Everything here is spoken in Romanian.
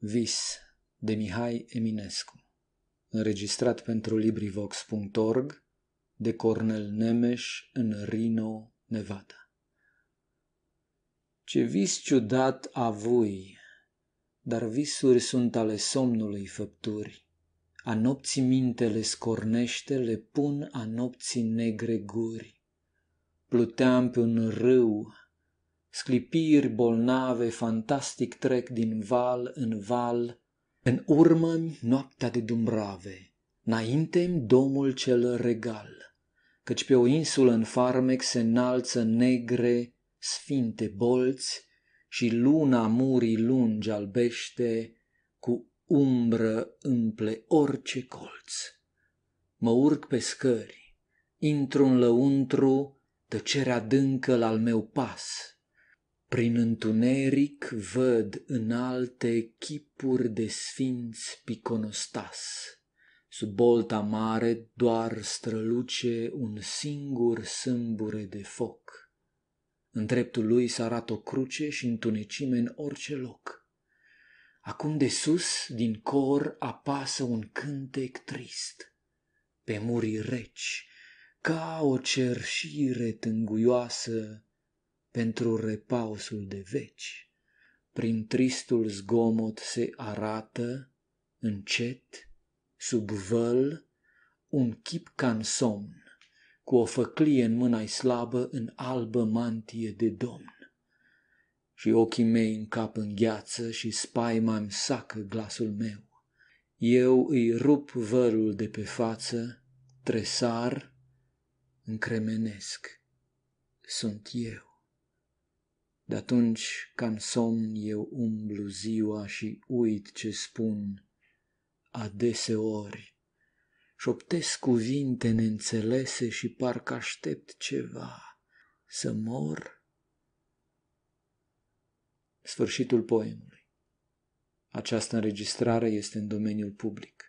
Vis de Mihai Eminescu Înregistrat pentru LibriVox.org de Cornel Nemes în Rino, Nevada Ce vis ciudat avui, dar visuri sunt ale somnului făpturi. A nopții mintele scornește, le pun a nopții negre guri. Pluteam pe un râu, Sclipiri bolnave fantastic trec din val în val, În urmă noaptea de dumbrave, înainte domul cel regal, Căci pe o insulă în farmec se înalță negre, sfinte bolți, Și luna murii lungi albește, cu umbră împle orice colț. Mă urc pe scări, intru în lăuntru, tăcerea dâncă al meu pas, prin întuneric văd înalte chipuri de sfinți piconostas. Sub bolta mare doar străluce un singur sâmbure de foc. În dreptul lui se arată o cruce și întunecime în orice loc. Acum de sus, din cor, apasă un cântec trist. Pe murii reci, ca o cerșire tânguioasă, pentru repausul de veci. Prin tristul zgomot se arată, încet, sub văl, un chip ca somn, cu o făclie în mâna slabă, în albă mantie de domn. Și ochii mei în cap gheață și spaima îmi sacă glasul meu. Eu îi rup vărul de pe față, tresar, încremenesc. Sunt eu. De atunci, ca în somn, eu umblu ziua și uit ce spun. Adeseori, șoptesc cuvinte neînțelese și parcă aștept ceva. Să mor? Sfârșitul poemului. Această înregistrare este în domeniul public.